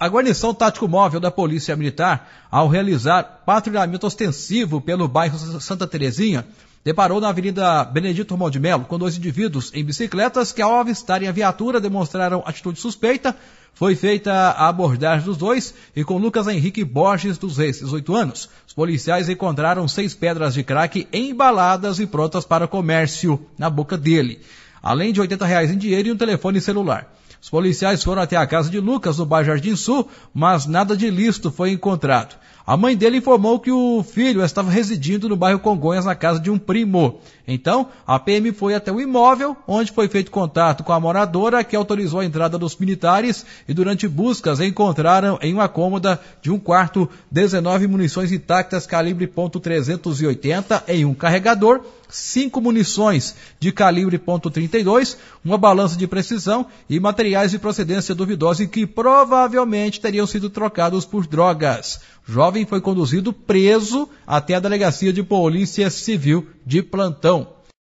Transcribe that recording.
A guarnição tático-móvel da Polícia Militar, ao realizar patrulhamento ostensivo pelo bairro Santa Terezinha, deparou na Avenida Benedito Romão de Melo com dois indivíduos em bicicletas que, ao avistarem a viatura, demonstraram atitude suspeita. Foi feita a abordagem dos dois e com Lucas Henrique Borges dos Reis, 18 anos, os policiais encontraram seis pedras de crack embaladas e prontas para comércio na boca dele, além de 80 reais em dinheiro e um telefone celular. Os policiais foram até a casa de Lucas, no bairro Jardim Sul, mas nada de listo foi encontrado. A mãe dele informou que o filho estava residindo no bairro Congonhas, na casa de um primo. Então, a PM foi até o imóvel, onde foi feito contato com a moradora, que autorizou a entrada dos militares e, durante buscas, encontraram em uma cômoda de um quarto 19 munições intactas calibre .380 em um carregador cinco munições de calibre .32, uma balança de precisão e materiais de procedência duvidosa e que provavelmente teriam sido trocados por drogas. O jovem foi conduzido preso até a delegacia de polícia civil de plantão.